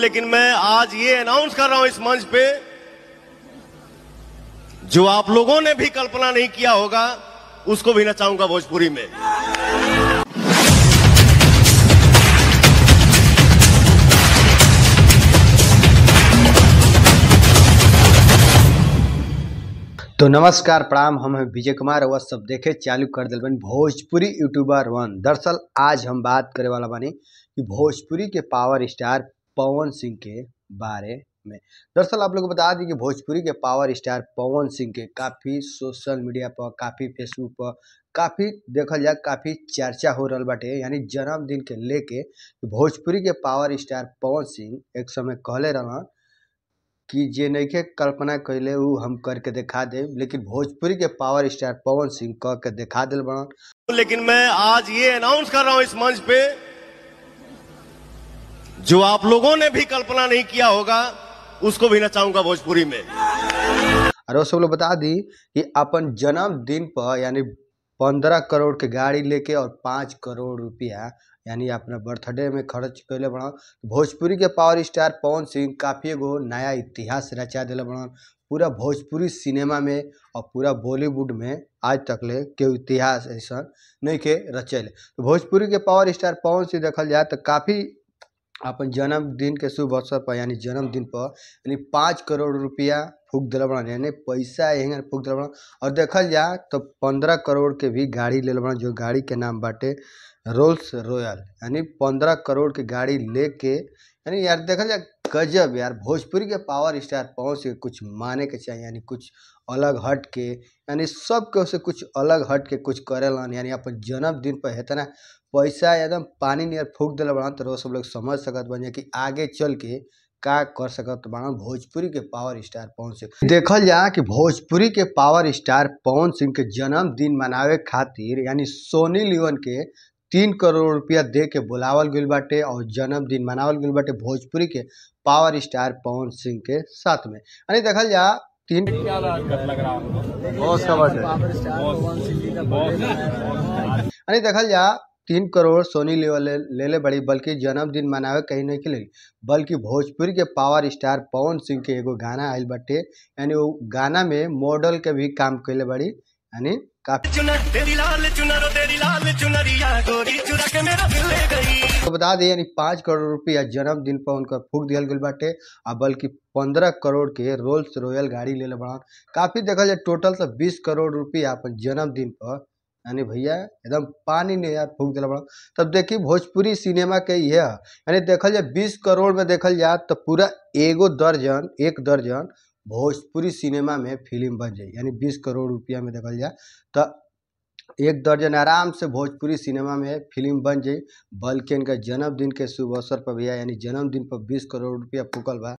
लेकिन मैं आज ये अनाउंस कर रहा हूं इस मंच पे जो आप लोगों ने भी कल्पना नहीं किया होगा उसको भी नचाऊंगा भोजपुरी में तो नमस्कार प्रणाम हम हैं विजय कुमार वह सब देखे चालू कर दिल बनी भोजपुरी यूट्यूबर वन दरअसल आज हम बात करे वाला बने कि भोजपुरी के पावर स्टार पवन सिंह के बारे में दरअसल आप लोग को बता दें कि भोजपुरी के पावर स्टार पवन सिंह के काफ़ी सोशल मीडिया पर काफ़ी फेसबुक पर काफ़ी देखल जाए काफ़ी चर्चा हो रहा बाटे यानी जन्मदिन के लेके भोजपुरी के पावर स्टार पवन सिंह एक समय कहले रहा कि जे के कल्पना कैले उ हम करके दिखा दे लेकिन भोजपुरी के पावर स्टार पवन सिंह कह के दिखा दिल बन लेकिन मैं आज ये अनाउंस कर रहा हूँ इस मंच पे जो आप लोगों ने भी कल्पना नहीं किया होगा उसको भी नचाऊंगा भोजपुरी में अरे सब लोग बता दी कि अपन जन्मदिन पर यानी पंद्रह करोड़ के गाड़ी लेके और पाँच करोड़ रुपया यानी अपना बर्थडे में खर्च कैले बड़ा तो भोजपुरी के पावर स्टार पवन सिंह काफ़ी एगो नया इतिहास रचा दिल बड़ा पूरा भोजपुरी सिनेमा में और पूरा बॉलीवुड में आज तक ले के इतिहास ऐसा नहीं के रचल तो भोजपुरी के पावर स्टार पवन सिंह देखल जाए तो काफ़ी अपन जन्मदिन के शुभ अवसर पर यानी जन्मदिन पर यानी पाँच करोड़ रुपया फूक दिल बड़न यानी पैसा यहीं फूक दिल बड़न और देखल जा तो पंद्रह करोड़ के भी गाड़ी ले बड़न जो गाड़ी के नाम बाटे रोल्स रॉयल यानी पंद्रह करोड़ के गाड़ी लेके यानी यार देखल जा गजब यार भोजपुरी के पावर स्टार पहुँच के कुछ माने के चाहिए यानी कुछ अलग हट के यानी सबके उसे कुछ अलग हट के कुछ करेलन यानी अपन जन्मदिन पर इतना पैसा एकदम पानी नियर फूक दिल बड़ा तो सब लोग समझ सकत बन कि आगे चल के का कर सकत बड़ा भोजपुरी के पावर स्टार पवन सिंह देखल जा कि भोजपुरी के पावर स्टार पवन सिंह के जन्मदिन मनावे खातिर यानी सोनी लिवन के तीन करोड़ रुपया दे के बुलावल गइल बाटे और जन्मदिन मनावल गइल बाटे भोजपुरी के पावर स्टार पवन सिंह के साथ में यानी देखल जा तीन यानी देखल जा तीन करोड़ सोनी लेवल ले ले बड़ी बल्कि जन्मदिन मनावे कहीं नहीं के लिए बल्कि भोजपुरी के पावर स्टार पवन सिंह के एगो गाना आयल बटे यानी वो गाना में मॉडल के भी काम कैले बड़ी यानी काफी बता दें यानी पाँच करोड़ रुपया जन्मदिन पर उनका फूक दिया गया बाटे आ बल्कि पंद्रह करोड़ के रोल्स रॉयल गाड़ी ले लड़ा काफ़ी देखा जाए टोटल से बीस करोड़ रुपया अपन जन्मदिन पर यानी भैया एकदम पानी ने यार फूक दिला बड़ा तब देखिए भोजपुरी सिनेमा के ये यानी देखल जाए बीस करोड़ में देखल जाए तो पूरा एगो दर्जन एक दर्जन भोजपुरी सिनेमा में फिल्म बन जाए यानी बीस करोड़ रुपया में देखल जाए तो एक दर्जन आराम से भोजपुरी सिनेमा में फिल्म बन जाए बल्कि इनका जन्मदिन के शुभ अवसर पर भैया यानी जन्मदिन पर बीस करोड़ रुपया फूकल बा